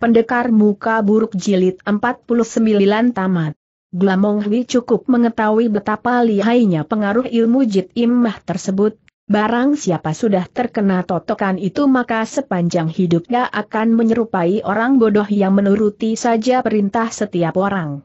Pendekar Muka Buruk Jilid 49 Tamat Glamong Hui cukup mengetahui betapa lihainya pengaruh ilmu Jit Imah tersebut, barang siapa sudah terkena totokan itu maka sepanjang hidupnya akan menyerupai orang bodoh yang menuruti saja perintah setiap orang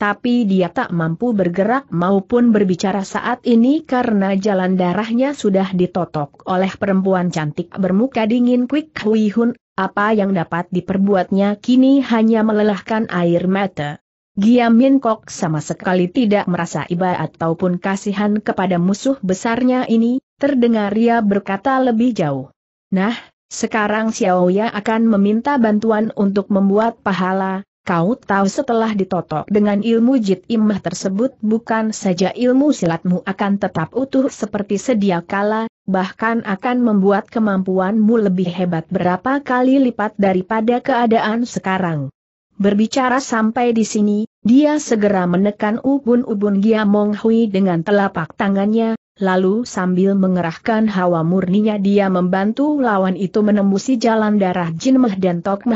tapi dia tak mampu bergerak maupun berbicara saat ini karena jalan darahnya sudah ditotok oleh perempuan cantik bermuka dingin Quick Hui Hun, apa yang dapat diperbuatnya kini hanya melelahkan air mata. Giamin Kok sama sekali tidak merasa iba ataupun kasihan kepada musuh besarnya ini, terdengar ia berkata lebih jauh. Nah, sekarang Xiao Ya akan meminta bantuan untuk membuat pahala, kau tahu setelah ditotok dengan ilmu jid imah tersebut bukan saja ilmu silatmu akan tetap utuh seperti sedia kala, bahkan akan membuat kemampuanmu lebih hebat berapa kali lipat daripada keadaan sekarang. Berbicara sampai di sini, dia segera menekan ubun-ubun Giamong Hui dengan telapak tangannya, lalu sambil mengerahkan hawa murninya dia membantu lawan itu menembusi jalan darah Jin Meh dan Tok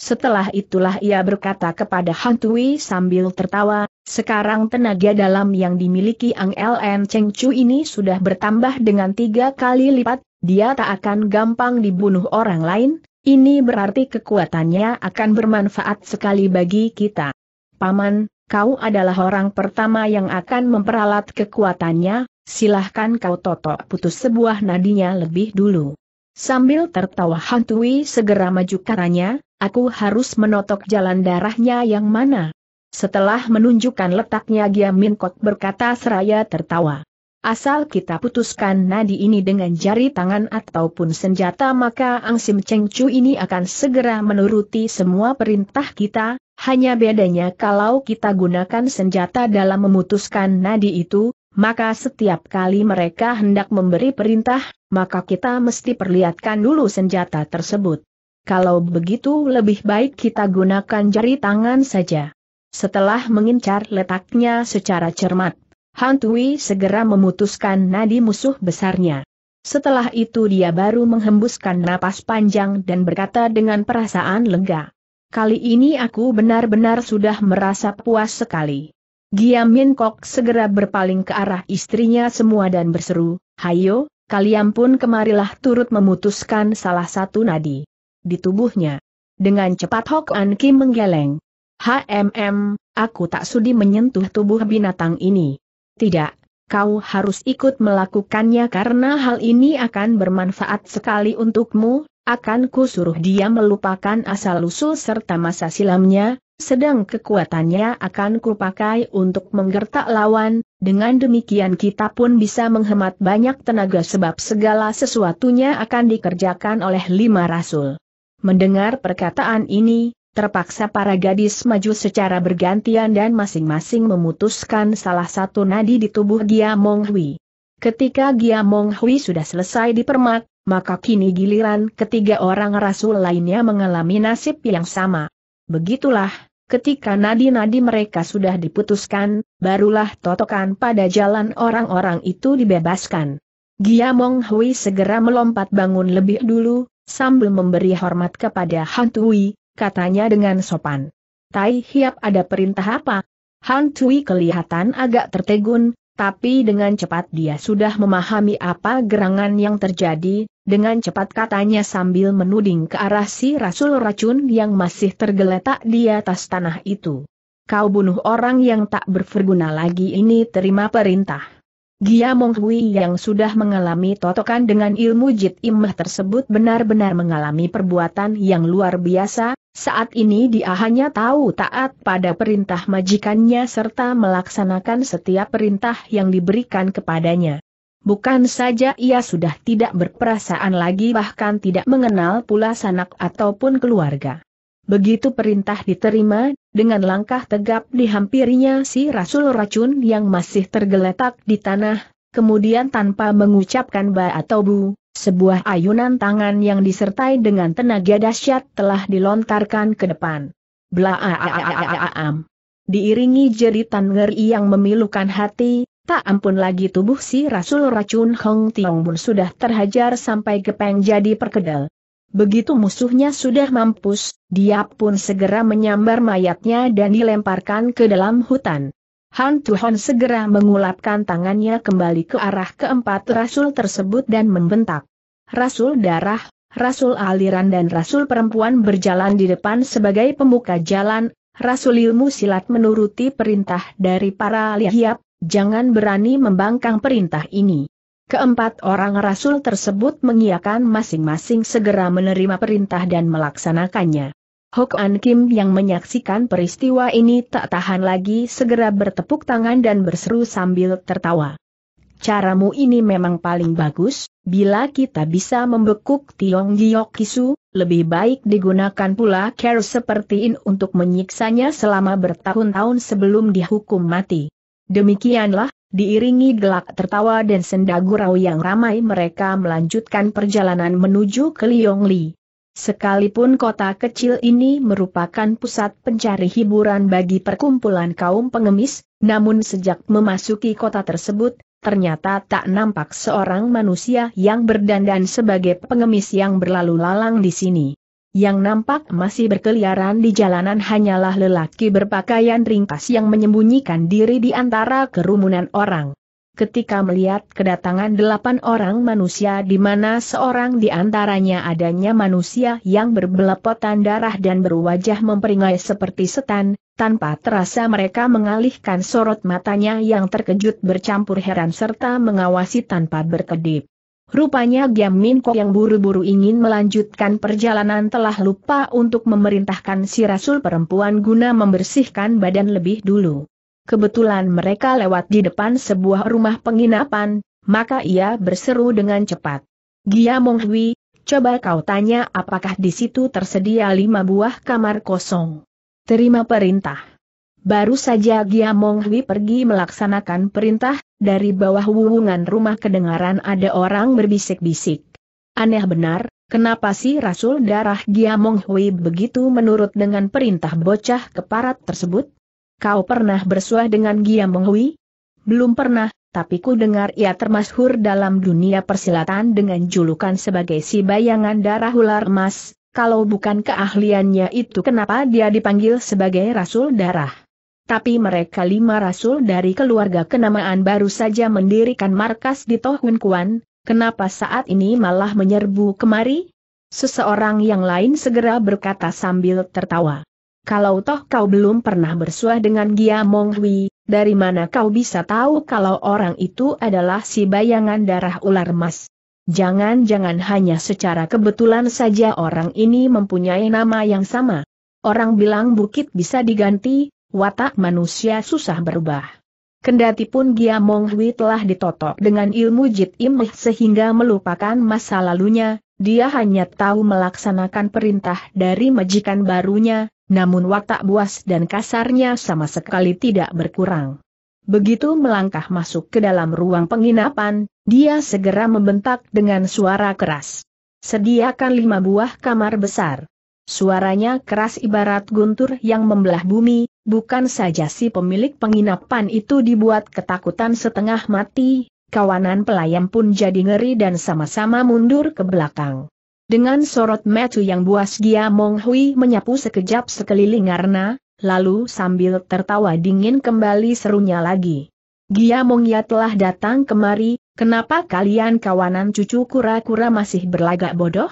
setelah itulah ia berkata kepada Hang Tui sambil tertawa, sekarang tenaga dalam yang dimiliki Ang LN Cheng Chu ini sudah bertambah dengan tiga kali lipat, dia tak akan gampang dibunuh orang lain, ini berarti kekuatannya akan bermanfaat sekali bagi kita. Paman, kau adalah orang pertama yang akan memperalat kekuatannya, silahkan kau totok putus sebuah nadinya lebih dulu. Sambil tertawa hantui segera maju karanya, aku harus menotok jalan darahnya yang mana. Setelah menunjukkan letaknya Min Kok berkata seraya tertawa. Asal kita putuskan nadi ini dengan jari tangan ataupun senjata maka Ang Sim Cheng Chu ini akan segera menuruti semua perintah kita, hanya bedanya kalau kita gunakan senjata dalam memutuskan nadi itu, maka setiap kali mereka hendak memberi perintah, maka kita mesti perlihatkan dulu senjata tersebut. Kalau begitu lebih baik kita gunakan jari tangan saja. Setelah mengincar letaknya secara cermat, Hantui segera memutuskan nadi musuh besarnya. Setelah itu dia baru menghembuskan napas panjang dan berkata dengan perasaan lega. Kali ini aku benar-benar sudah merasa puas sekali. Min Kok segera berpaling ke arah istrinya semua dan berseru, Hayo, kalian pun kemarilah turut memutuskan salah satu nadi. Di tubuhnya. Dengan cepat Hok An Kim menggeleng. HMM, aku tak sudi menyentuh tubuh binatang ini. Tidak, kau harus ikut melakukannya karena hal ini akan bermanfaat sekali untukmu, akan ku suruh dia melupakan asal-usul serta masa silamnya, sedang kekuatannya akan kupakai untuk menggertak lawan, dengan demikian kita pun bisa menghemat banyak tenaga sebab segala sesuatunya akan dikerjakan oleh lima rasul. Mendengar perkataan ini, terpaksa para gadis maju secara bergantian dan masing-masing memutuskan salah satu nadi di tubuh Gia Mong Hui. Ketika Gia Mong Hui sudah selesai dipermak, maka kini giliran ketiga orang rasul lainnya mengalami nasib yang sama. Begitulah, Ketika nadi-nadi mereka sudah diputuskan, barulah totokan pada jalan orang-orang itu dibebaskan. Giamong Hui segera melompat bangun lebih dulu, sambil memberi hormat kepada Hantui, katanya dengan sopan. Tai Hiap ada perintah apa? Hantui kelihatan agak tertegun, tapi dengan cepat dia sudah memahami apa gerangan yang terjadi, dengan cepat katanya sambil menuding ke arah si rasul racun yang masih tergeletak di atas tanah itu. Kau bunuh orang yang tak berguna lagi ini terima perintah. Gia Monghui yang sudah mengalami totokan dengan ilmu jit imah tersebut benar-benar mengalami perbuatan yang luar biasa, saat ini dia hanya tahu taat pada perintah majikannya serta melaksanakan setiap perintah yang diberikan kepadanya. Bukan saja ia sudah tidak berperasaan lagi bahkan tidak mengenal pula sanak ataupun keluarga. Begitu perintah diterima, dengan langkah tegap dihampirinya si Rasul Racun yang masih tergeletak di tanah, kemudian tanpa mengucapkan ba atau bu, sebuah ayunan tangan yang disertai dengan tenaga dahsyat telah dilontarkan ke depan. Blaaaaam. Diiringi jeritan ngeri yang memilukan hati, Tak ampun lagi tubuh si Rasul Racun Hong Bun sudah terhajar sampai gepeng jadi perkedel. Begitu musuhnya sudah mampus, dia pun segera menyambar mayatnya dan dilemparkan ke dalam hutan. Han Tuhon segera mengulapkan tangannya kembali ke arah keempat rasul tersebut dan membentak. Rasul darah, rasul aliran dan rasul perempuan berjalan di depan sebagai pembuka jalan, rasul ilmu silat menuruti perintah dari para lihiap, jangan berani membangkang perintah ini. Keempat orang rasul tersebut mengiakan masing-masing segera menerima perintah dan melaksanakannya. Hok An Kim yang menyaksikan peristiwa ini tak tahan lagi segera bertepuk tangan dan berseru sambil tertawa. Caramu ini memang paling bagus, bila kita bisa membekuk Tiong Giok Kisu, lebih baik digunakan pula care seperti ini untuk menyiksanya selama bertahun-tahun sebelum dihukum mati. Demikianlah, diiringi gelak tertawa dan senda gurau yang ramai mereka melanjutkan perjalanan menuju ke Liongli. Sekalipun kota kecil ini merupakan pusat pencari hiburan bagi perkumpulan kaum pengemis, namun sejak memasuki kota tersebut, ternyata tak nampak seorang manusia yang berdandan sebagai pengemis yang berlalu lalang di sini. Yang nampak masih berkeliaran di jalanan hanyalah lelaki berpakaian ringkas yang menyembunyikan diri di antara kerumunan orang. Ketika melihat kedatangan delapan orang manusia di mana seorang di antaranya adanya manusia yang berbelepotan darah dan berwajah memperingai seperti setan, tanpa terasa mereka mengalihkan sorot matanya yang terkejut bercampur heran serta mengawasi tanpa berkedip. Rupanya Giam Min Kok yang buru-buru ingin melanjutkan perjalanan telah lupa untuk memerintahkan si rasul perempuan guna membersihkan badan lebih dulu. Kebetulan mereka lewat di depan sebuah rumah penginapan, maka ia berseru dengan cepat. Gia Hui, coba kau tanya apakah di situ tersedia lima buah kamar kosong. Terima perintah. Baru saja Giamong Hui pergi melaksanakan perintah, dari bawah wuwungan rumah kedengaran ada orang berbisik-bisik. Aneh benar, kenapa sih Rasul Darah Giamong Hui begitu menurut dengan perintah bocah keparat tersebut? Kau pernah bersuah dengan Giamong Hui? Belum pernah, tapi ku dengar ia termasyhur dalam dunia persilatan dengan julukan sebagai si bayangan darah ular emas, kalau bukan keahliannya itu kenapa dia dipanggil sebagai rasul darah tapi mereka lima rasul dari keluarga kenamaan baru saja mendirikan markas di Tohun Kuan, kenapa saat ini malah menyerbu kemari? Seseorang yang lain segera berkata sambil tertawa. Kalau toh kau belum pernah bersuah dengan Gia Mong Hui, dari mana kau bisa tahu kalau orang itu adalah si bayangan darah ular emas? Jangan-jangan hanya secara kebetulan saja orang ini mempunyai nama yang sama. Orang bilang bukit bisa diganti, watak manusia susah berubah. Kendati pun Gia Mong Hui telah ditotok dengan ilmu Jit Im sehingga melupakan masa lalunya, dia hanya tahu melaksanakan perintah dari majikan barunya, namun watak buas dan kasarnya sama sekali tidak berkurang. Begitu melangkah masuk ke dalam ruang penginapan, dia segera membentak dengan suara keras. Sediakan lima buah kamar besar, Suaranya keras ibarat guntur yang membelah bumi, bukan saja si pemilik penginapan itu dibuat ketakutan setengah mati, kawanan pelayan pun jadi ngeri dan sama-sama mundur ke belakang. Dengan sorot metu yang buas Gia Mong Hui menyapu sekejap sekeliling karena, lalu sambil tertawa dingin kembali serunya lagi. Gia Mong Ya telah datang kemari, kenapa kalian kawanan cucu kura-kura masih berlagak bodoh?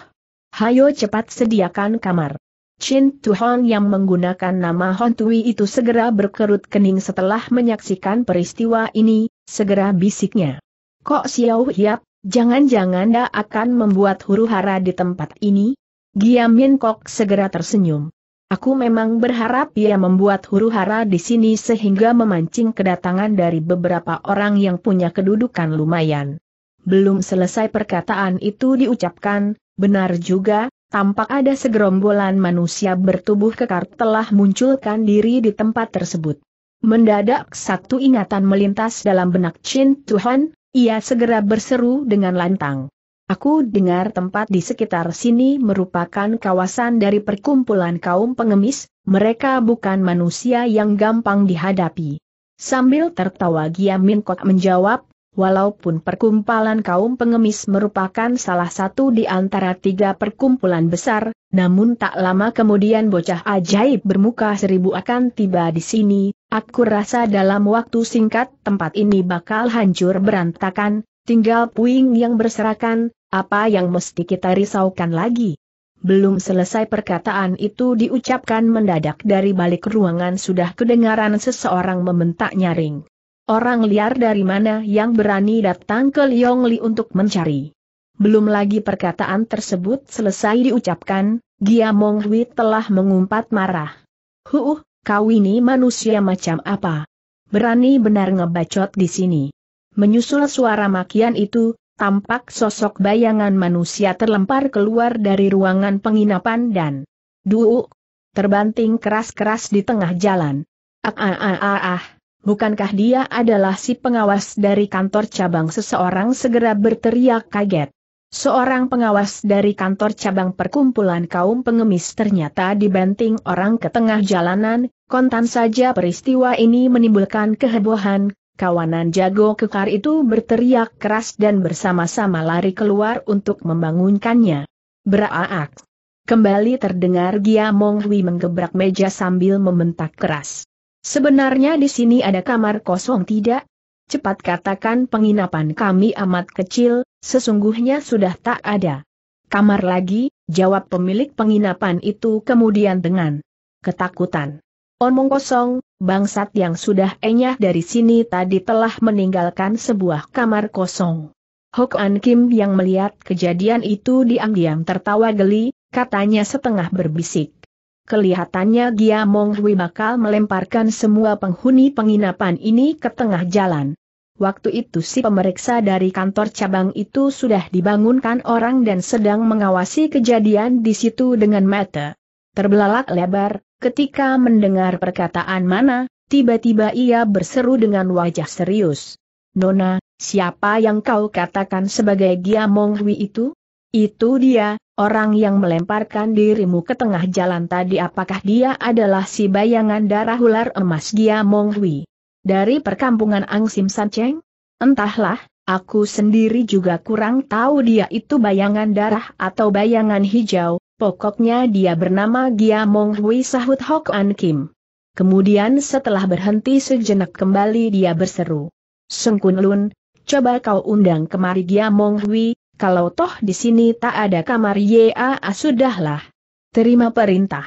Hayo cepat sediakan kamar. Chin Tuhon yang menggunakan nama Hon Tui itu segera berkerut kening setelah menyaksikan peristiwa ini, segera bisiknya. Kok Xiao Hiap, jangan-jangan dia akan membuat huru hara di tempat ini? Giam Min Kok segera tersenyum. Aku memang berharap ia membuat huru hara di sini sehingga memancing kedatangan dari beberapa orang yang punya kedudukan lumayan. Belum selesai perkataan itu diucapkan, Benar juga, tampak ada segerombolan manusia bertubuh kekar telah munculkan diri di tempat tersebut. Mendadak satu ingatan melintas dalam benak Chin Tuhan, ia segera berseru dengan lantang. Aku dengar tempat di sekitar sini merupakan kawasan dari perkumpulan kaum pengemis, mereka bukan manusia yang gampang dihadapi. Sambil tertawa Min Kok menjawab, walaupun perkumpulan kaum pengemis merupakan salah satu di antara tiga perkumpulan besar, namun tak lama kemudian bocah ajaib bermuka seribu akan tiba di sini, aku rasa dalam waktu singkat tempat ini bakal hancur berantakan, tinggal puing yang berserakan, apa yang mesti kita risaukan lagi? Belum selesai perkataan itu diucapkan mendadak dari balik ruangan sudah kedengaran seseorang membentak nyaring. Orang liar dari mana yang berani datang ke Liong Li untuk mencari? Belum lagi perkataan tersebut selesai diucapkan, Gia Mong Hui telah mengumpat marah. Huh, kau ini manusia macam apa? Berani benar ngebacot di sini. Menyusul suara makian itu, tampak sosok bayangan manusia terlempar keluar dari ruangan penginapan dan duuk terbanting keras-keras di tengah jalan. Ah ah ah ah ah bukankah dia adalah si pengawas dari kantor cabang seseorang segera berteriak kaget. Seorang pengawas dari kantor cabang perkumpulan kaum pengemis ternyata dibanting orang ke tengah jalanan, kontan saja peristiwa ini menimbulkan kehebohan, kawanan jago kekar itu berteriak keras dan bersama-sama lari keluar untuk membangunkannya. Beraak! Kembali terdengar Gia Mong Hui menggebrak meja sambil membentak keras. Sebenarnya di sini ada kamar kosong tidak? Cepat katakan penginapan kami amat kecil, sesungguhnya sudah tak ada. Kamar lagi, jawab pemilik penginapan itu kemudian dengan ketakutan. Omong kosong, bangsat yang sudah enyah dari sini tadi telah meninggalkan sebuah kamar kosong. Hok An Kim yang melihat kejadian itu diam-diam tertawa geli, katanya setengah berbisik kelihatannya Gia Mong Hui bakal melemparkan semua penghuni penginapan ini ke tengah jalan. Waktu itu si pemeriksa dari kantor cabang itu sudah dibangunkan orang dan sedang mengawasi kejadian di situ dengan mata terbelalak lebar, ketika mendengar perkataan mana, tiba-tiba ia berseru dengan wajah serius. Nona, siapa yang kau katakan sebagai Gia Mong Hui itu? Itu dia, orang yang melemparkan dirimu ke tengah jalan tadi apakah dia adalah si bayangan darah ular emas Gia Mong Dari perkampungan Ang Sim San Entahlah, aku sendiri juga kurang tahu dia itu bayangan darah atau bayangan hijau, pokoknya dia bernama Gia Mong sahut Hok An Kim. Kemudian setelah berhenti sejenak kembali dia berseru. Sengkun Lun, coba kau undang kemari Gia Mong kalau toh di sini tak ada kamar YAA ah, sudahlah. Terima perintah.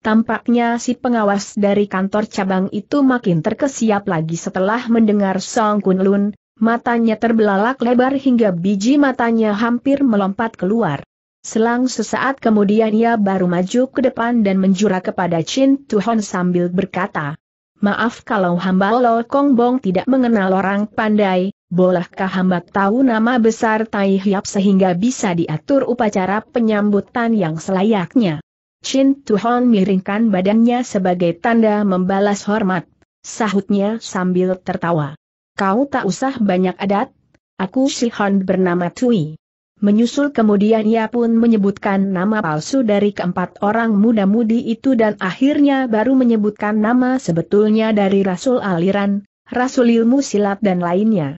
Tampaknya si pengawas dari kantor cabang itu makin terkesiap lagi setelah mendengar Song Kun Lun, matanya terbelalak lebar hingga biji matanya hampir melompat keluar. Selang sesaat kemudian ia baru maju ke depan dan menjura kepada Chin Tuhon sambil berkata, Maaf kalau hamba Lo Kong Bong tidak mengenal orang pandai, Bolehkah hamba tahu nama besar Tai Hiap sehingga bisa diatur upacara penyambutan yang selayaknya? Chin Tuhon miringkan badannya sebagai tanda membalas hormat, sahutnya sambil tertawa. Kau tak usah banyak adat, aku Si Hon bernama Tui. Menyusul kemudian ia pun menyebutkan nama palsu dari keempat orang muda-mudi itu dan akhirnya baru menyebutkan nama sebetulnya dari Rasul Aliran, Rasul Ilmu Silat dan lainnya.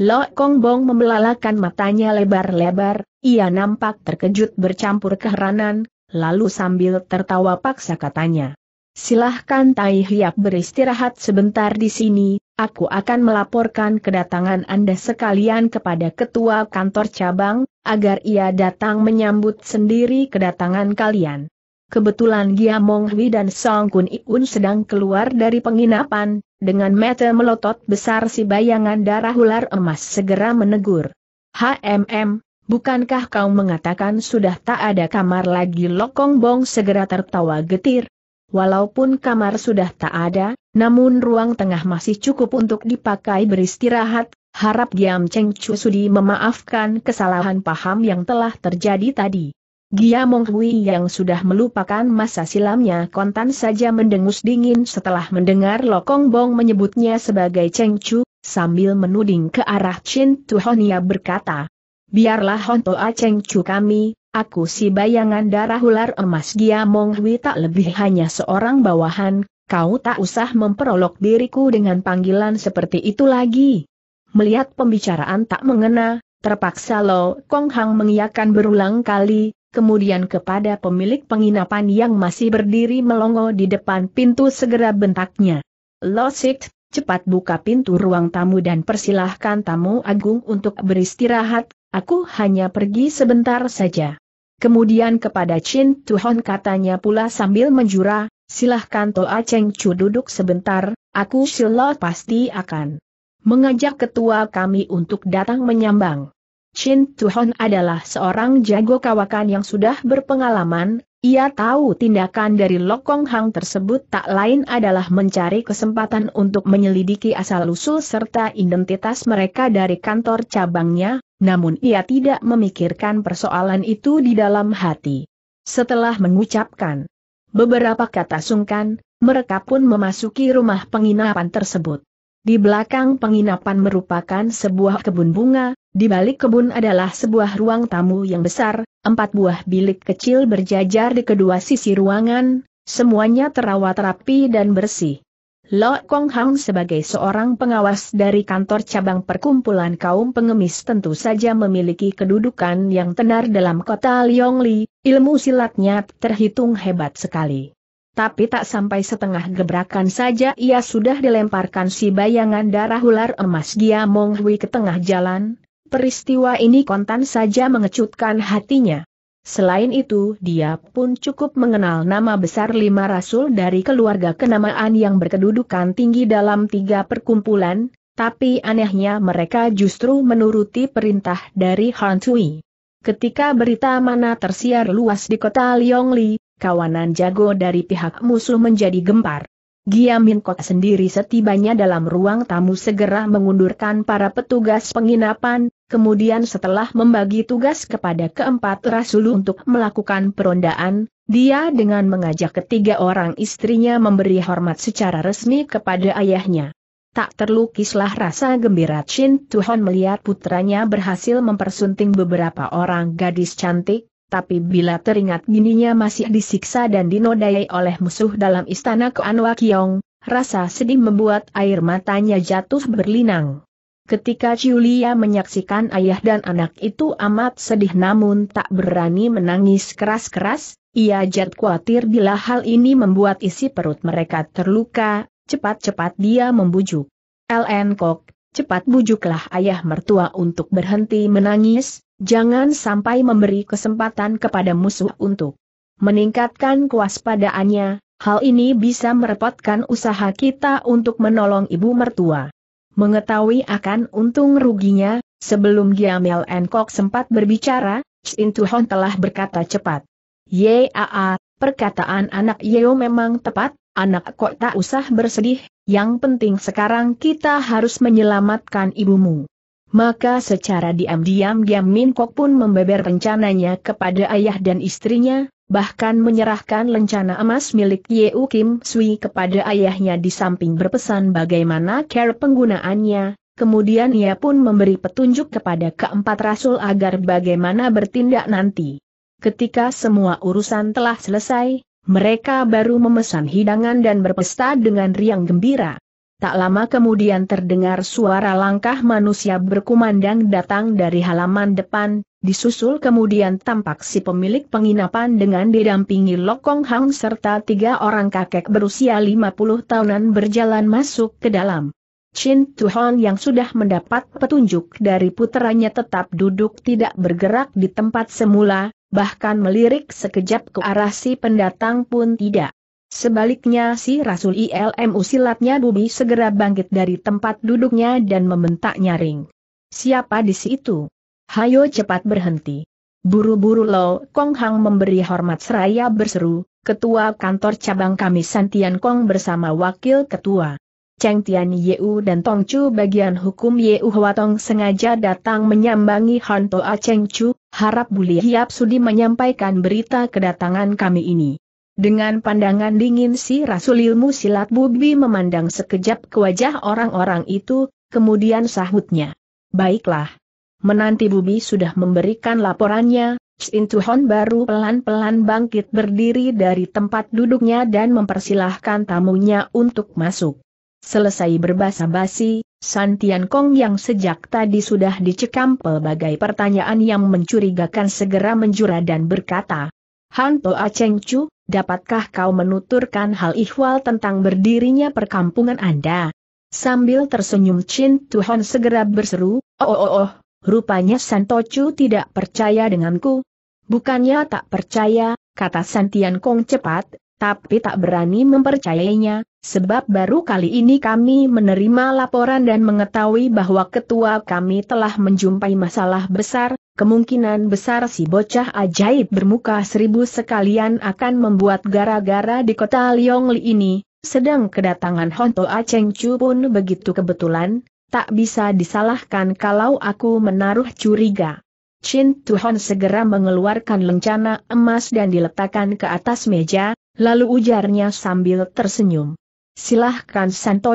Lok Kong Bong membelalakan matanya lebar-lebar, ia nampak terkejut bercampur keheranan, lalu sambil tertawa paksa katanya. Silahkan Tai Hiap beristirahat sebentar di sini, aku akan melaporkan kedatangan Anda sekalian kepada Ketua Kantor Cabang, agar ia datang menyambut sendiri kedatangan kalian. Kebetulan Gia Mong Hui dan Song Kun Iun sedang keluar dari penginapan, dengan mata melotot besar si bayangan darah ular emas segera menegur. HMM, bukankah kau mengatakan sudah tak ada kamar lagi Lokong Bong segera tertawa getir, Walaupun kamar sudah tak ada, namun ruang tengah masih cukup untuk dipakai beristirahat, harap Giam Cheng Chu Sudi memaafkan kesalahan paham yang telah terjadi tadi. Gia Monghui yang sudah melupakan masa silamnya kontan saja mendengus dingin setelah mendengar Lokong Bong menyebutnya sebagai Cheng Chu, sambil menuding ke arah Chin Honia berkata, Biarlah A Cheng Chu kami, aku si bayangan darah ular emas Gia Monghui tak lebih hanya seorang bawahan, kau tak usah memperolok diriku dengan panggilan seperti itu lagi. Melihat pembicaraan tak mengena, Terpaksa Lo Kong Hang mengiyakan berulang kali, kemudian kepada pemilik penginapan yang masih berdiri melongo di depan pintu segera bentaknya. Losik, cepat buka pintu ruang tamu dan persilahkan tamu agung untuk beristirahat, aku hanya pergi sebentar saja. Kemudian kepada Chin Tuhon katanya pula sambil menjura, silahkan Toa Cheng Chu duduk sebentar, aku silo pasti akan mengajak ketua kami untuk datang menyambang. Chin Tuhon adalah seorang jago kawakan yang sudah berpengalaman, ia tahu tindakan dari Lokong Hang tersebut tak lain adalah mencari kesempatan untuk menyelidiki asal-usul serta identitas mereka dari kantor cabangnya, namun ia tidak memikirkan persoalan itu di dalam hati. Setelah mengucapkan beberapa kata sungkan, mereka pun memasuki rumah penginapan tersebut. Di belakang penginapan merupakan sebuah kebun bunga, di balik kebun adalah sebuah ruang tamu yang besar, empat buah bilik kecil berjajar di kedua sisi ruangan, semuanya terawat rapi dan bersih. Lo Kong Hang sebagai seorang pengawas dari kantor cabang perkumpulan kaum pengemis tentu saja memiliki kedudukan yang tenar dalam kota Liongli, ilmu silatnya terhitung hebat sekali tapi tak sampai setengah gebrakan saja ia sudah dilemparkan si bayangan darah ular emas Gia Mong Hui ke tengah jalan, peristiwa ini kontan saja mengecutkan hatinya. Selain itu dia pun cukup mengenal nama besar lima rasul dari keluarga kenamaan yang berkedudukan tinggi dalam tiga perkumpulan, tapi anehnya mereka justru menuruti perintah dari Han Sui. Ketika berita mana tersiar luas di kota Liongli, kawanan jago dari pihak musuh menjadi gempar. Giamin Kok sendiri setibanya dalam ruang tamu segera mengundurkan para petugas penginapan, kemudian setelah membagi tugas kepada keempat Rasul untuk melakukan perondaan, dia dengan mengajak ketiga orang istrinya memberi hormat secara resmi kepada ayahnya. Tak terlukislah rasa gembira Chin Tuhan melihat putranya berhasil mempersunting beberapa orang gadis cantik, tapi bila teringat bininya masih disiksa dan dinodai oleh musuh dalam istana Koanwa Kiong, rasa sedih membuat air matanya jatuh berlinang. Ketika Julia menyaksikan ayah dan anak itu amat sedih namun tak berani menangis keras-keras, ia jat khawatir bila hal ini membuat isi perut mereka terluka, cepat-cepat dia membujuk. LN Kok, cepat bujuklah ayah mertua untuk berhenti menangis, Jangan sampai memberi kesempatan kepada musuh untuk meningkatkan kewaspadaannya, hal ini bisa merepotkan usaha kita untuk menolong ibu mertua. Mengetahui akan untung ruginya, sebelum Giamel Enkok sempat berbicara, Chin Tuhon telah berkata cepat. Yaa, perkataan anak Yeo memang tepat, anak kok tak usah bersedih, yang penting sekarang kita harus menyelamatkan ibumu. Maka secara diam diam Giam Min Kok pun membeber rencananya kepada ayah dan istrinya, bahkan menyerahkan lencana emas milik U Kim Sui kepada ayahnya di samping berpesan bagaimana care penggunaannya, kemudian ia pun memberi petunjuk kepada keempat rasul agar bagaimana bertindak nanti. Ketika semua urusan telah selesai, mereka baru memesan hidangan dan berpesta dengan riang gembira. Tak lama kemudian terdengar suara langkah manusia berkumandang datang dari halaman depan, disusul kemudian tampak si pemilik penginapan dengan didampingi Lokong Hang serta tiga orang kakek berusia 50 tahunan berjalan masuk ke dalam. Chin Tuhon yang sudah mendapat petunjuk dari puteranya tetap duduk tidak bergerak di tempat semula, bahkan melirik sekejap ke arah si pendatang pun tidak. Sebaliknya si Rasul ILMU silatnya Bubi segera bangkit dari tempat duduknya dan membentak nyaring. Siapa di situ? Hayo cepat berhenti. Buru-buru Lo Kong Hang memberi hormat seraya berseru, Ketua Kantor Cabang kami Santian Kong bersama Wakil Ketua. Cheng Tian Yeu dan Tong Chu bagian hukum Yeu Huatong sengaja datang menyambangi Hanto A Cheng Chu, harap Buli Hiap Sudi menyampaikan berita kedatangan kami ini. Dengan pandangan dingin si Rasul ilmu silat Bubi memandang sekejap ke wajah orang-orang itu, kemudian sahutnya. Baiklah. Menanti Bubi sudah memberikan laporannya, Sintuhon baru pelan-pelan bangkit berdiri dari tempat duduknya dan mempersilahkan tamunya untuk masuk. Selesai berbahasa basi, Santian Kong yang sejak tadi sudah dicekam pelbagai pertanyaan yang mencurigakan segera menjura dan berkata, Hanto Toa Chu, dapatkah kau menuturkan hal ihwal tentang berdirinya perkampungan Anda? Sambil tersenyum Chin Tuhan segera berseru, oh oh oh, oh rupanya Santochu tidak percaya denganku. Bukannya tak percaya, kata Santian Kong cepat, tapi tak berani mempercayainya, sebab baru kali ini kami menerima laporan dan mengetahui bahwa ketua kami telah menjumpai masalah besar, kemungkinan besar si bocah ajaib bermuka seribu sekalian akan membuat gara-gara di kota Liongli ini, sedang kedatangan Honto Aceng Chu pun begitu kebetulan, tak bisa disalahkan kalau aku menaruh curiga. Chin Tuhan segera mengeluarkan lencana emas dan diletakkan ke atas meja, Lalu ujarnya sambil tersenyum. Silahkan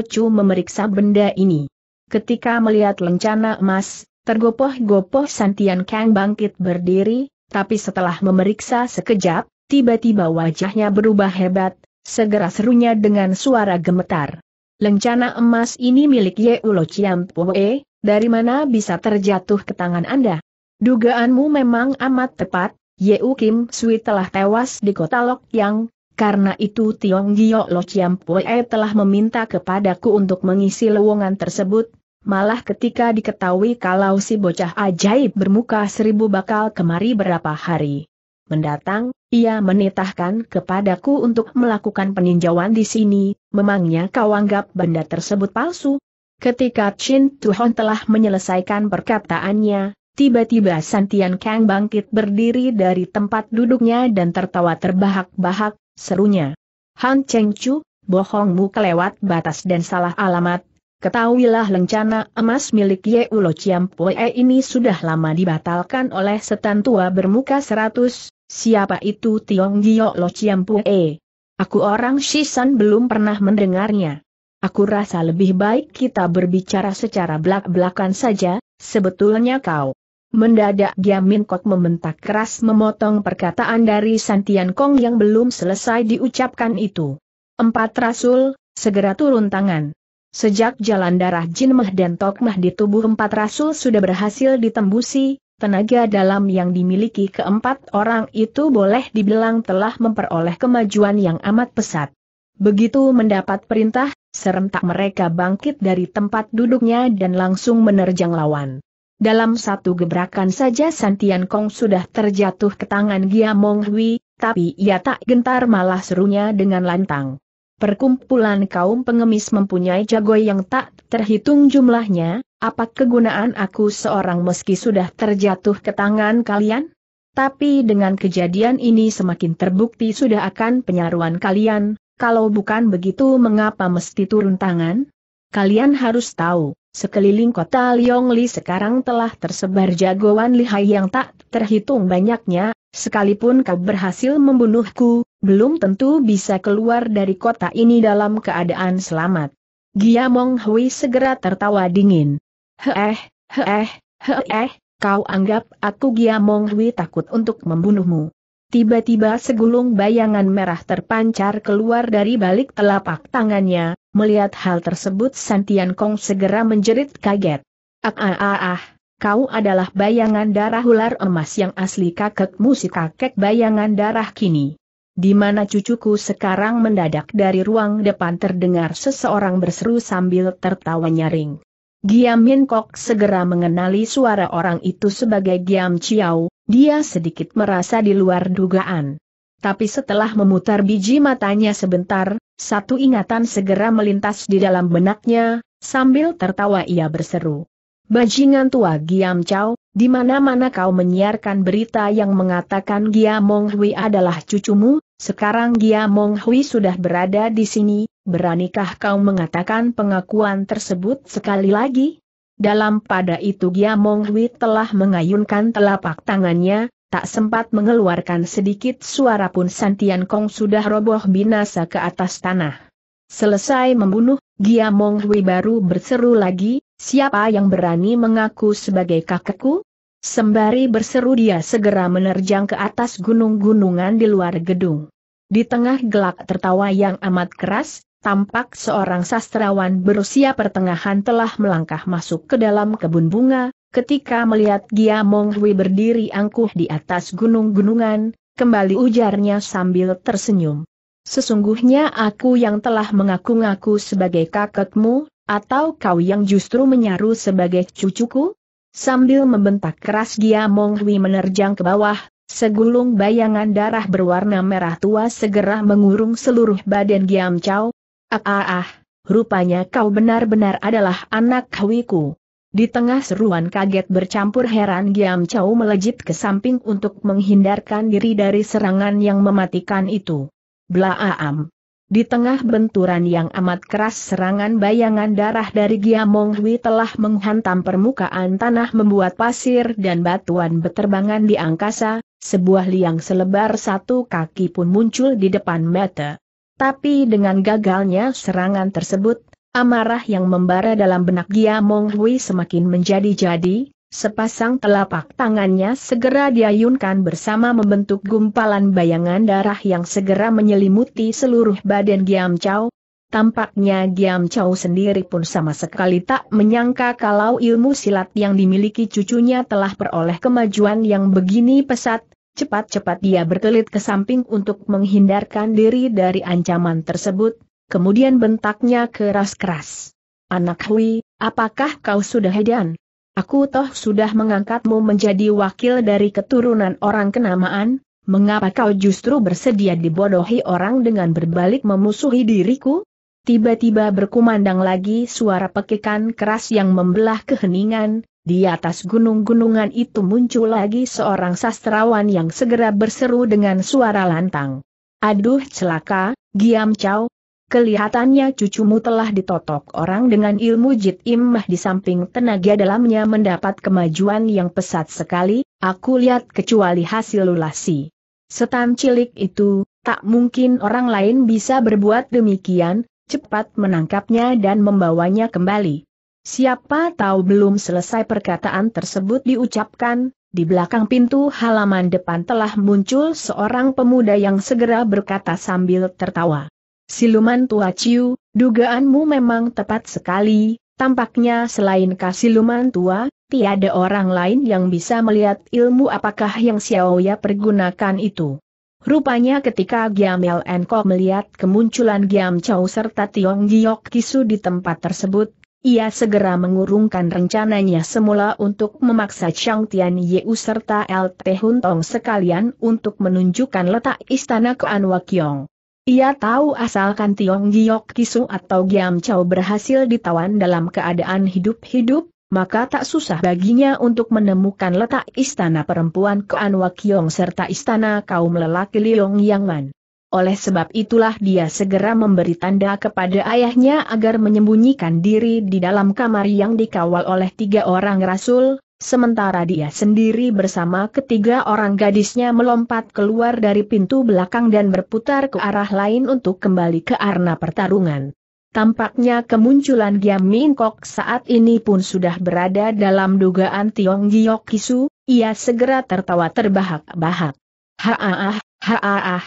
Chu memeriksa benda ini. Ketika melihat lencana emas, tergopoh-gopoh Santian Kang bangkit berdiri, tapi setelah memeriksa sekejap, tiba-tiba wajahnya berubah hebat, segera serunya dengan suara gemetar. Lencana emas ini milik Chiam Chiampoe, dari mana bisa terjatuh ke tangan Anda? Dugaanmu memang amat tepat, U Kim Sui telah tewas di kota Lok Yang, karena itu Tiong Gio Lo Chiam Pue telah meminta kepadaku untuk mengisi lowongan tersebut, malah ketika diketahui kalau si bocah ajaib bermuka seribu bakal kemari berapa hari. Mendatang, ia menitahkan kepadaku untuk melakukan peninjauan di sini, memangnya kau anggap benda tersebut palsu? Ketika Chin Tuhon telah menyelesaikan perkataannya, tiba-tiba Santian Kang bangkit berdiri dari tempat duduknya dan tertawa terbahak-bahak, serunya. Han Cheng Chu, bohongmu kelewat batas dan salah alamat, Ketahuilah lencana emas milik Ye Ulo Pue ini sudah lama dibatalkan oleh setan tua bermuka seratus, siapa itu Tiong Gio Lo Pue? Aku orang Shisan belum pernah mendengarnya. Aku rasa lebih baik kita berbicara secara belak-belakan saja, sebetulnya kau. Mendadak Giamin Kok membentak keras memotong perkataan dari Santian Kong yang belum selesai diucapkan itu. Empat rasul, segera turun tangan. Sejak jalan darah Jin Meh dan Tok Meh di tubuh empat rasul sudah berhasil ditembusi, tenaga dalam yang dimiliki keempat orang itu boleh dibilang telah memperoleh kemajuan yang amat pesat. Begitu mendapat perintah, serentak mereka bangkit dari tempat duduknya dan langsung menerjang lawan. Dalam satu gebrakan saja Santian Kong sudah terjatuh ke tangan Gia Mong Hui, tapi ia tak gentar malah serunya dengan lantang. Perkumpulan kaum pengemis mempunyai jago yang tak terhitung jumlahnya, apa kegunaan aku seorang meski sudah terjatuh ke tangan kalian? Tapi dengan kejadian ini semakin terbukti sudah akan penyaruan kalian, kalau bukan begitu mengapa mesti turun tangan? Kalian harus tahu, sekeliling kota Liongli sekarang telah tersebar jagoan lihai yang tak terhitung banyaknya, sekalipun kau berhasil membunuhku, belum tentu bisa keluar dari kota ini dalam keadaan selamat. Giamong Hui segera tertawa dingin. Heeh, heeh, heeh, kau anggap aku Giamong Hui takut untuk membunuhmu. Tiba-tiba segulung bayangan merah terpancar keluar dari balik telapak tangannya, Melihat hal tersebut Santian Kong segera menjerit kaget. Ah ah ah ah, kau adalah bayangan darah ular emas yang asli kakek si kakek bayangan darah kini. Di mana cucuku sekarang mendadak dari ruang depan terdengar seseorang berseru sambil tertawa nyaring. Giam Min Kok segera mengenali suara orang itu sebagai Giam Chiao, dia sedikit merasa di luar dugaan tapi setelah memutar biji matanya sebentar, satu ingatan segera melintas di dalam benaknya, sambil tertawa ia berseru. Bajingan tua Giam Chow, di mana-mana kau menyiarkan berita yang mengatakan Gia Mong Hui adalah cucumu, sekarang Gia Mong Hui sudah berada di sini, beranikah kau mengatakan pengakuan tersebut sekali lagi? Dalam pada itu Gia Mong Hui telah mengayunkan telapak tangannya, Tak sempat mengeluarkan sedikit suara pun Santian Kong sudah roboh binasa ke atas tanah. Selesai membunuh, Gia Mong Hui baru berseru lagi, siapa yang berani mengaku sebagai kakekku? Sembari berseru dia segera menerjang ke atas gunung-gunungan di luar gedung. Di tengah gelak tertawa yang amat keras, tampak seorang sastrawan berusia pertengahan telah melangkah masuk ke dalam kebun bunga, Ketika melihat Mong Hui berdiri angkuh di atas gunung-gunungan, kembali ujarnya sambil tersenyum. Sesungguhnya aku yang telah mengaku-ngaku sebagai kakekmu, atau kau yang justru menyaru sebagai cucuku? Sambil membentak keras Mong Hui menerjang ke bawah, Segulung bayangan darah berwarna merah tua segera mengurung seluruh badan Giam Chow. Ah ah ah, rupanya kau benar-benar adalah anak kawiku. Di tengah seruan kaget bercampur heran Giam Chow melejit ke samping untuk menghindarkan diri dari serangan yang mematikan itu. Blaaam. Di tengah benturan yang amat keras serangan bayangan darah dari Giamong Hui telah menghantam permukaan tanah membuat pasir dan batuan beterbangan di angkasa, sebuah liang selebar satu kaki pun muncul di depan mata. Tapi dengan gagalnya serangan tersebut, Amarah yang membara dalam benak Gia Mong Hui semakin menjadi-jadi, sepasang telapak tangannya segera diayunkan bersama membentuk gumpalan bayangan darah yang segera menyelimuti seluruh badan Giam Chow. Tampaknya Giam Chow sendiri pun sama sekali tak menyangka kalau ilmu silat yang dimiliki cucunya telah peroleh kemajuan yang begini pesat, cepat-cepat dia berkelit ke samping untuk menghindarkan diri dari ancaman tersebut, kemudian bentaknya keras-keras. Anak Hui, apakah kau sudah hedan? Aku toh sudah mengangkatmu menjadi wakil dari keturunan orang kenamaan, mengapa kau justru bersedia dibodohi orang dengan berbalik memusuhi diriku? Tiba-tiba berkumandang lagi suara pekikan keras yang membelah keheningan, di atas gunung-gunungan itu muncul lagi seorang sastrawan yang segera berseru dengan suara lantang. Aduh celaka, Giam Chow, Kelihatannya cucumu telah ditotok orang dengan ilmu jit imah di samping tenaga dalamnya mendapat kemajuan yang pesat sekali, aku lihat kecuali hasil lulasi. Setan cilik itu, tak mungkin orang lain bisa berbuat demikian, cepat menangkapnya dan membawanya kembali. Siapa tahu belum selesai perkataan tersebut diucapkan, di belakang pintu halaman depan telah muncul seorang pemuda yang segera berkata sambil tertawa. Siluman tua Ciu, dugaanmu memang tepat sekali, tampaknya selain kasiluman tua, tiada orang lain yang bisa melihat ilmu apakah yang Xiaoya pergunakan itu. Rupanya ketika Gamel Enko melihat kemunculan Giam Chow serta Tiong Giok Kisu di tempat tersebut, ia segera mengurungkan rencananya semula untuk memaksa Chang Tian Yeu serta El Tehun Tong sekalian untuk menunjukkan letak istana Kuan Wakyong. Ia tahu asalkan Tiong Giok Kisu atau Giam Chow berhasil ditawan dalam keadaan hidup-hidup, maka tak susah baginya untuk menemukan letak istana perempuan Kuan Kiong serta istana kaum lelaki Liong Yangman. Oleh sebab itulah dia segera memberi tanda kepada ayahnya agar menyembunyikan diri di dalam kamar yang dikawal oleh tiga orang rasul, Sementara dia sendiri bersama ketiga orang gadisnya melompat keluar dari pintu belakang dan berputar ke arah lain untuk kembali ke arena pertarungan. Tampaknya kemunculan Giam Min Kok saat ini pun sudah berada dalam dugaan Tiong Giok Kisu, ia segera tertawa terbahak-bahak. Haaah, haaah,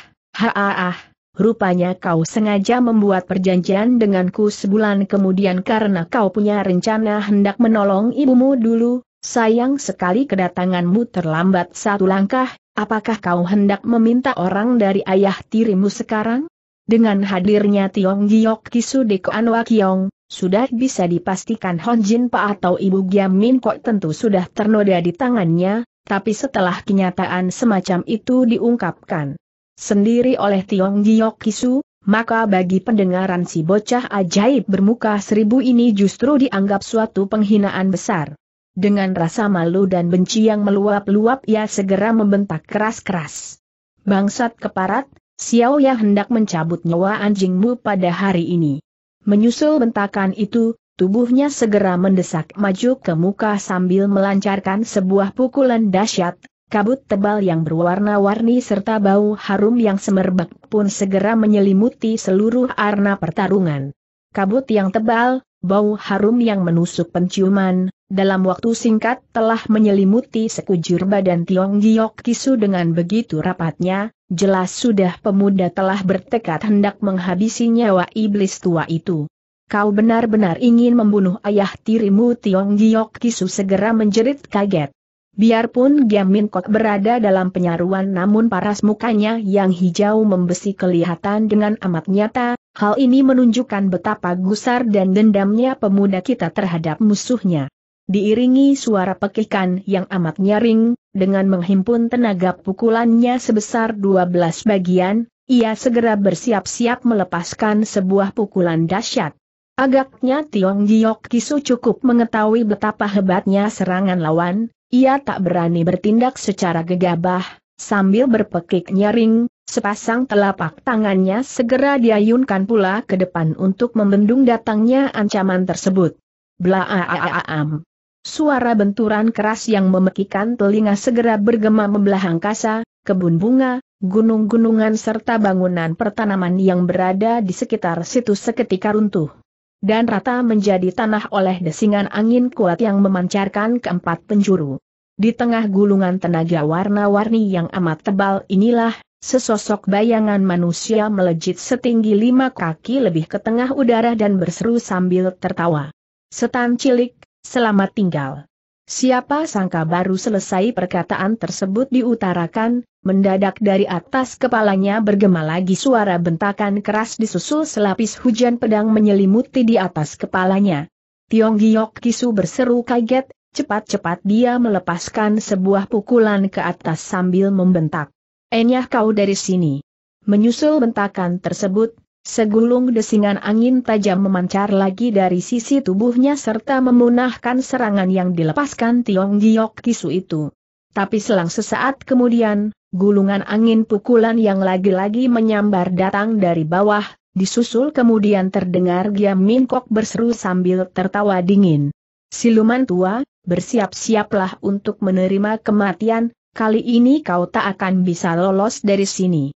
ah rupanya kau sengaja membuat perjanjian denganku sebulan kemudian karena kau punya rencana hendak menolong ibumu dulu, Sayang sekali kedatanganmu terlambat satu langkah, apakah kau hendak meminta orang dari ayah tirimu sekarang? Dengan hadirnya Tiong Giok Kisu Deko Anwa Kiong, sudah bisa dipastikan Hon Jin Pa atau Ibu Giam Min Kok tentu sudah ternoda di tangannya, tapi setelah kenyataan semacam itu diungkapkan sendiri oleh Tiong Giok Kisu, maka bagi pendengaran si bocah ajaib bermuka seribu ini justru dianggap suatu penghinaan besar. Dengan rasa malu dan benci yang meluap-luap ia segera membentak keras-keras. Bangsat keparat, Xiao Ya hendak mencabut nyawa anjingmu pada hari ini. Menyusul bentakan itu, tubuhnya segera mendesak maju ke muka sambil melancarkan sebuah pukulan dahsyat. Kabut tebal yang berwarna-warni serta bau harum yang semerbak pun segera menyelimuti seluruh arena pertarungan. Kabut yang tebal, bau harum yang menusuk penciuman, dalam waktu singkat telah menyelimuti sekujur badan Tiong Giok Kisu dengan begitu rapatnya, jelas sudah pemuda telah bertekad hendak menghabisi nyawa iblis tua itu. Kau benar-benar ingin membunuh ayah tirimu Tiong Giok Kisu segera menjerit kaget. Biarpun Giamin Kok berada dalam penyaruan namun paras mukanya yang hijau membesi kelihatan dengan amat nyata, hal ini menunjukkan betapa gusar dan dendamnya pemuda kita terhadap musuhnya diiringi suara pekikan yang amat nyaring, dengan menghimpun tenaga pukulannya sebesar 12 bagian, ia segera bersiap-siap melepaskan sebuah pukulan dahsyat. Agaknya Tiong Giok Kisu cukup mengetahui betapa hebatnya serangan lawan, ia tak berani bertindak secara gegabah, sambil berpekik nyaring, sepasang telapak tangannya segera diayunkan pula ke depan untuk membendung datangnya ancaman tersebut. Blaaaaam. Suara benturan keras yang memekikan telinga segera bergema membelah angkasa, kebun bunga, gunung-gunungan serta bangunan pertanaman yang berada di sekitar situs seketika runtuh. Dan rata menjadi tanah oleh desingan angin kuat yang memancarkan keempat penjuru. Di tengah gulungan tenaga warna-warni yang amat tebal inilah, sesosok bayangan manusia melejit setinggi lima kaki lebih ke tengah udara dan berseru sambil tertawa. Setan cilik, Selamat tinggal. Siapa sangka baru selesai perkataan tersebut diutarakan, mendadak dari atas kepalanya bergema lagi suara bentakan keras disusul selapis hujan pedang menyelimuti di atas kepalanya. Tiong Giok Kisu berseru kaget, cepat-cepat dia melepaskan sebuah pukulan ke atas sambil membentak. Enyah kau dari sini. Menyusul bentakan tersebut, Segulung desingan angin tajam memancar lagi dari sisi tubuhnya serta memunahkan serangan yang dilepaskan Tiong Giok Kisu itu. Tapi selang sesaat kemudian, gulungan angin pukulan yang lagi-lagi menyambar datang dari bawah, disusul kemudian terdengar Giam Min Kok berseru sambil tertawa dingin. Siluman tua, bersiap-siaplah untuk menerima kematian, kali ini kau tak akan bisa lolos dari sini.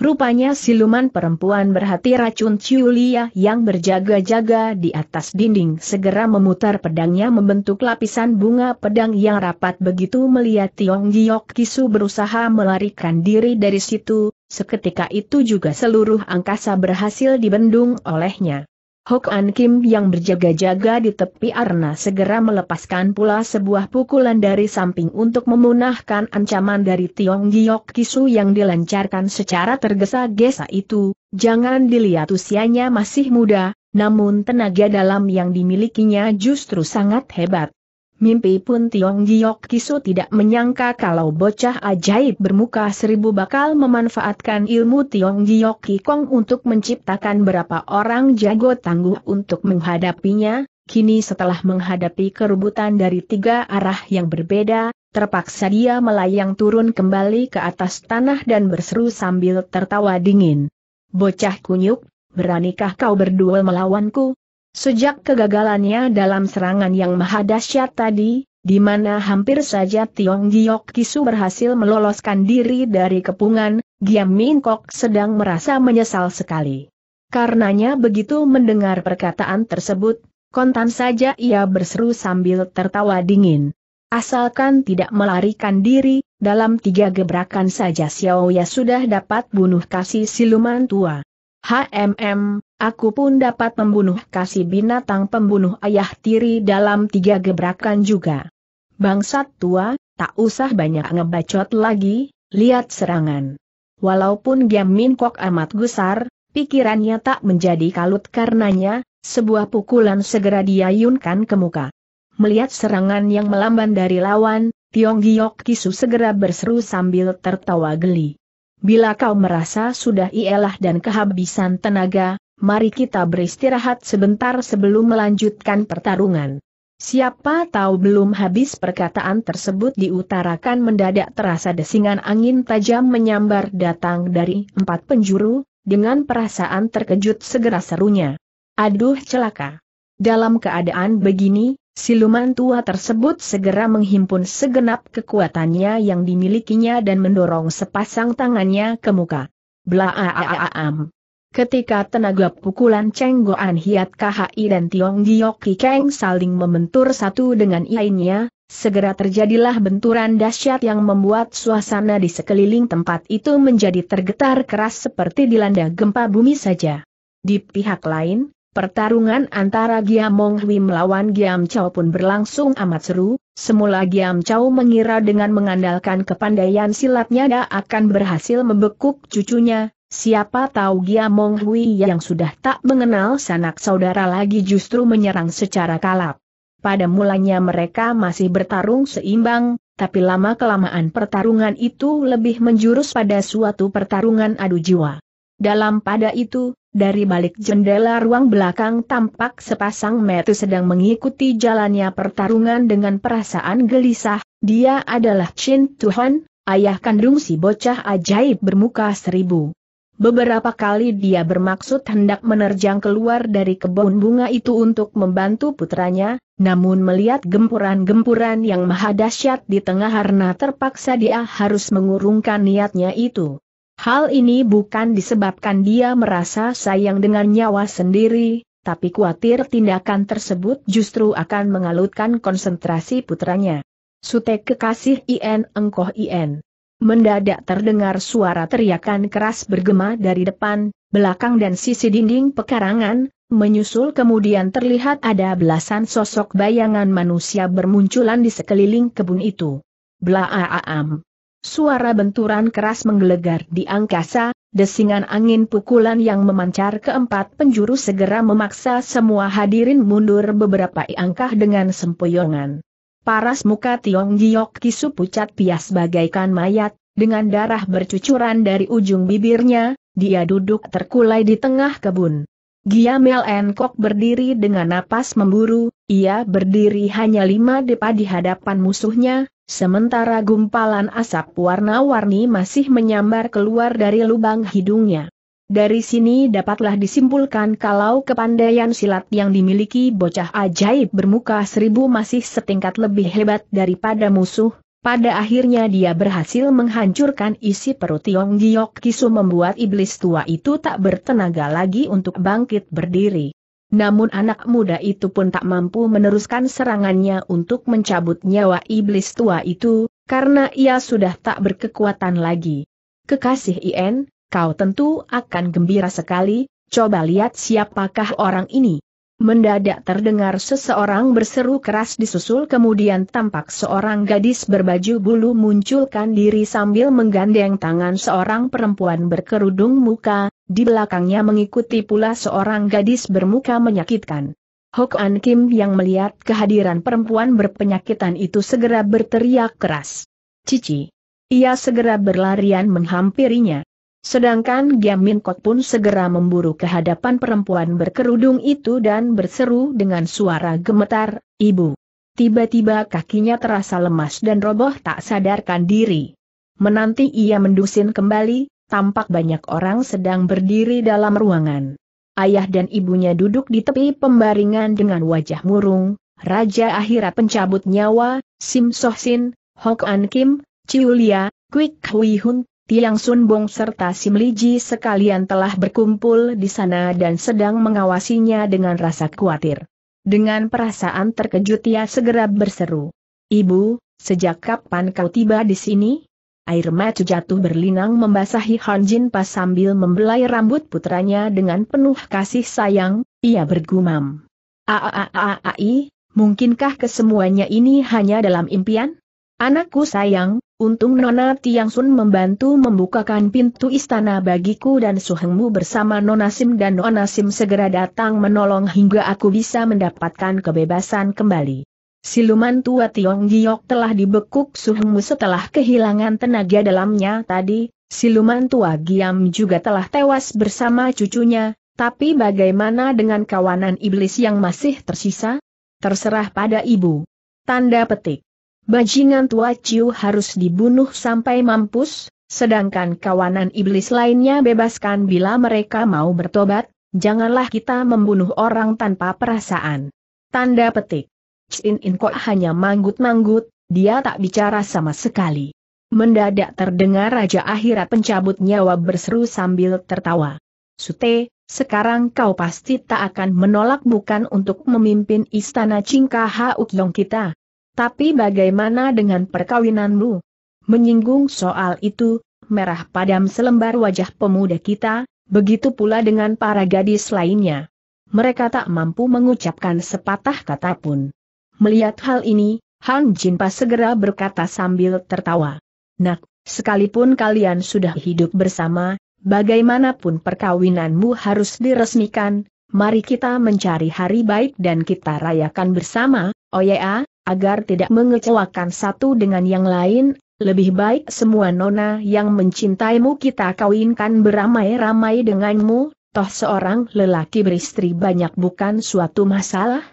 Rupanya siluman perempuan berhati racun Ciulia yang berjaga-jaga di atas dinding segera memutar pedangnya membentuk lapisan bunga pedang yang rapat begitu melihat Tiong Giok Kisu berusaha melarikan diri dari situ, seketika itu juga seluruh angkasa berhasil dibendung olehnya. Hok An Kim yang berjaga-jaga di tepi arna segera melepaskan pula sebuah pukulan dari samping untuk memunahkan ancaman dari Tiong Giok Kisu yang dilancarkan secara tergesa-gesa itu. Jangan dilihat usianya masih muda, namun tenaga dalam yang dimilikinya justru sangat hebat. Mimpi pun Tiong Giok Kisu tidak menyangka kalau bocah ajaib bermuka seribu bakal memanfaatkan ilmu Tiong Giok Kikong untuk menciptakan berapa orang jago tangguh untuk menghadapinya, kini setelah menghadapi kerubutan dari tiga arah yang berbeda, terpaksa dia melayang turun kembali ke atas tanah dan berseru sambil tertawa dingin. Bocah kunyuk, beranikah kau berduel melawanku? Sejak kegagalannya dalam serangan yang mahadasyat tadi, di mana hampir saja Tiong Giok Kisu berhasil meloloskan diri dari kepungan, Giam Min Kok sedang merasa menyesal sekali. Karenanya begitu mendengar perkataan tersebut, kontan saja ia berseru sambil tertawa dingin. Asalkan tidak melarikan diri, dalam tiga gebrakan saja Xiao Ya sudah dapat bunuh kasih siluman tua. HMM, aku pun dapat membunuh kasih binatang pembunuh ayah tiri dalam tiga gebrakan juga. Bangsat tua, tak usah banyak ngebacot lagi, lihat serangan. Walaupun Giam Min Kok amat gusar, pikirannya tak menjadi kalut karenanya, sebuah pukulan segera diayunkan ke muka. Melihat serangan yang melamban dari lawan, Tiong Giok Kisu segera berseru sambil tertawa geli. Bila kau merasa sudah ielah dan kehabisan tenaga, mari kita beristirahat sebentar sebelum melanjutkan pertarungan. Siapa tahu belum habis perkataan tersebut diutarakan mendadak terasa desingan angin tajam menyambar datang dari empat penjuru, dengan perasaan terkejut segera serunya. Aduh celaka. Dalam keadaan begini, Siluman tua tersebut segera menghimpun segenap kekuatannya yang dimilikinya dan mendorong sepasang tangannya ke muka. Blaaaaam. Ketika tenaga pukulan Cheng Goan Hiat KHI dan Tiong Gioki Keng saling membentur satu dengan lainnya, segera terjadilah benturan dahsyat yang membuat suasana di sekeliling tempat itu menjadi tergetar keras seperti dilanda gempa bumi saja. Di pihak lain, Pertarungan antara Mong Hui melawan Giam Chao pun berlangsung amat seru, semula Giam Chao mengira dengan mengandalkan kepandaian silatnya dia akan berhasil membekuk cucunya, siapa tahu Mong Hui yang sudah tak mengenal sanak saudara lagi justru menyerang secara kalap. Pada mulanya mereka masih bertarung seimbang, tapi lama-kelamaan pertarungan itu lebih menjurus pada suatu pertarungan adu jiwa. Dalam pada itu, dari balik jendela ruang belakang tampak sepasang metu sedang mengikuti jalannya pertarungan dengan perasaan gelisah, dia adalah Chin Tuhan, ayah kandung si bocah ajaib bermuka seribu. Beberapa kali dia bermaksud hendak menerjang keluar dari kebun bunga itu untuk membantu putranya, namun melihat gempuran-gempuran yang maha dahsyat di tengah harna terpaksa dia harus mengurungkan niatnya itu. Hal ini bukan disebabkan dia merasa sayang dengan nyawa sendiri, tapi khawatir tindakan tersebut justru akan mengalutkan konsentrasi putranya. Sute kekasih IN engkoh IN. Mendadak terdengar suara teriakan keras bergema dari depan, belakang dan sisi dinding pekarangan, menyusul kemudian terlihat ada belasan sosok bayangan manusia bermunculan di sekeliling kebun itu. Blaaam. Suara benturan keras menggelegar di angkasa, desingan angin pukulan yang memancar keempat penjuru segera memaksa semua hadirin mundur beberapa langkah dengan sempoyongan. Paras muka Tiong Giok Kisu pucat pias bagaikan mayat, dengan darah bercucuran dari ujung bibirnya, dia duduk terkulai di tengah kebun. Giamel Enkok berdiri dengan napas memburu, ia berdiri hanya lima depa di hadapan musuhnya, sementara gumpalan asap warna-warni masih menyambar keluar dari lubang hidungnya. Dari sini dapatlah disimpulkan kalau kepandaian silat yang dimiliki bocah ajaib bermuka seribu masih setingkat lebih hebat daripada musuh, pada akhirnya dia berhasil menghancurkan isi perut Tiong Giok Kisu membuat iblis tua itu tak bertenaga lagi untuk bangkit berdiri. Namun anak muda itu pun tak mampu meneruskan serangannya untuk mencabut nyawa iblis tua itu, karena ia sudah tak berkekuatan lagi. Kekasih IN, kau tentu akan gembira sekali, coba lihat siapakah orang ini. Mendadak terdengar seseorang berseru keras disusul kemudian tampak seorang gadis berbaju bulu munculkan diri sambil menggandeng tangan seorang perempuan berkerudung muka, di belakangnya mengikuti pula seorang gadis bermuka menyakitkan. Hok An Kim yang melihat kehadiran perempuan berpenyakitan itu segera berteriak keras. Cici. Ia segera berlarian menghampirinya. Sedangkan Min Kot pun segera memburu ke hadapan perempuan berkerudung itu dan berseru dengan suara gemetar, Ibu. Tiba-tiba kakinya terasa lemas dan roboh tak sadarkan diri. Menanti ia mendusin kembali, tampak banyak orang sedang berdiri dalam ruangan. Ayah dan ibunya duduk di tepi pembaringan dengan wajah murung, Raja akhirat pencabut nyawa, Sim Soh Sin, Hok An Kim, Ciulia, Kwik Hui Hun Tiang Sun Bong serta Sim Simliji sekalian telah berkumpul di sana dan sedang mengawasinya dengan rasa khawatir. Dengan perasaan terkejut ia segera berseru. Ibu, sejak kapan kau tiba di sini? Air mata jatuh berlinang membasahi Han Jin Pas sambil membelai rambut putranya dengan penuh kasih sayang, ia bergumam. Aaaaai, mungkinkah kesemuanya ini hanya dalam impian? Anakku sayang, untung Nona Tiang Sun membantu membukakan pintu istana bagiku dan suhengmu bersama Nona Sim dan Nona Sim segera datang menolong hingga aku bisa mendapatkan kebebasan kembali. Siluman tua Tiong Giok telah dibekuk suhengmu setelah kehilangan tenaga dalamnya tadi, siluman tua Giam juga telah tewas bersama cucunya, tapi bagaimana dengan kawanan iblis yang masih tersisa? Terserah pada ibu. Tanda petik. Bajingan tua Ciu harus dibunuh sampai mampus, sedangkan kawanan iblis lainnya bebaskan bila mereka mau bertobat, janganlah kita membunuh orang tanpa perasaan. Tanda petik. Cin In kok hanya manggut-manggut, dia tak bicara sama sekali. Mendadak terdengar Raja Akhirat pencabut nyawa berseru sambil tertawa. Sute, sekarang kau pasti tak akan menolak bukan untuk memimpin istana Cingkaha Ukyong kita, tapi bagaimana dengan perkawinanmu? Menyinggung soal itu, merah padam selembar wajah pemuda kita, begitu pula dengan para gadis lainnya. Mereka tak mampu mengucapkan sepatah kata pun. Melihat hal ini, Han Jinpa segera berkata sambil tertawa. Nak, sekalipun kalian sudah hidup bersama, bagaimanapun perkawinanmu harus diresmikan, mari kita mencari hari baik dan kita rayakan bersama, oh ya, agar tidak mengecewakan satu dengan yang lain, lebih baik semua nona yang mencintaimu kita kawinkan beramai-ramai denganmu, toh seorang lelaki beristri banyak bukan suatu masalah?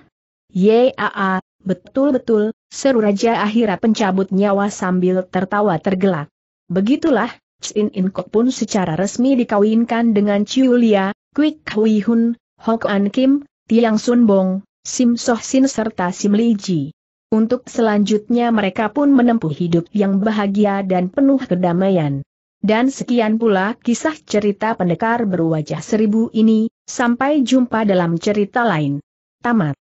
Yaa, betul-betul, seru Raja akhirnya pencabut nyawa sambil tertawa tergelak. Begitulah, Chin In Kok pun secara resmi dikawinkan dengan Lia, Kwik Hui Hun, Hok An Kim, Tiang Sun Bong, Sim Soh Sin serta Sim Li Ji. Untuk selanjutnya mereka pun menempuh hidup yang bahagia dan penuh kedamaian. Dan sekian pula kisah cerita pendekar berwajah seribu ini, sampai jumpa dalam cerita lain. Tamat.